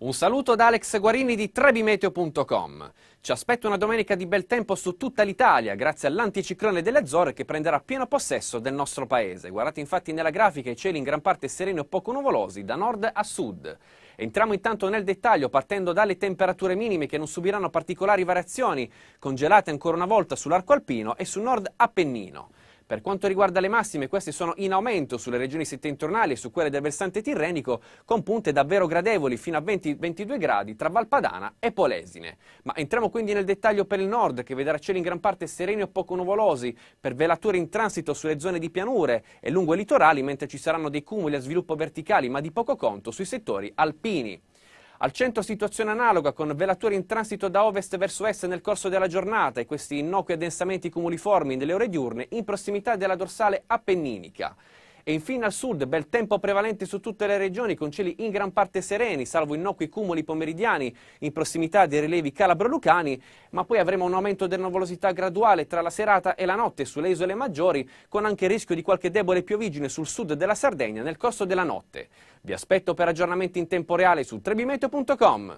Un saluto da Alex Guarini di trebimeteo.com. Ci aspetta una domenica di bel tempo su tutta l'Italia grazie all'anticiclone delle Azzorre che prenderà pieno possesso del nostro paese. Guardate infatti nella grafica i cieli in gran parte sereni o poco nuvolosi da nord a sud. Entriamo intanto nel dettaglio partendo dalle temperature minime che non subiranno particolari variazioni, congelate ancora una volta sull'arco alpino e sul nord Appennino. Per quanto riguarda le massime, queste sono in aumento sulle regioni settentrionali e su quelle del versante tirrenico, con punte davvero gradevoli fino a 20-22 gradi tra Valpadana e Polesine. Ma entriamo quindi nel dettaglio per il nord, che vedrà cieli in gran parte sereni o poco nuvolosi, per velature in transito sulle zone di pianure e lungo i litorali, mentre ci saranno dei cumuli a sviluppo verticali, ma di poco conto sui settori alpini. Al centro situazione analoga con velature in transito da ovest verso est nel corso della giornata e questi innocui addensamenti cumuliformi nelle ore diurne in prossimità della dorsale appenninica. E infine al sud, bel tempo prevalente su tutte le regioni, con cieli in gran parte sereni, salvo innocui cumuli pomeridiani in prossimità dei rilevi calabro-lucani, ma poi avremo un aumento della nuvolosità graduale tra la serata e la notte sulle isole maggiori, con anche il rischio di qualche debole piovigine sul sud della Sardegna nel corso della notte. Vi aspetto per aggiornamenti in tempo reale su trebimeteo.com.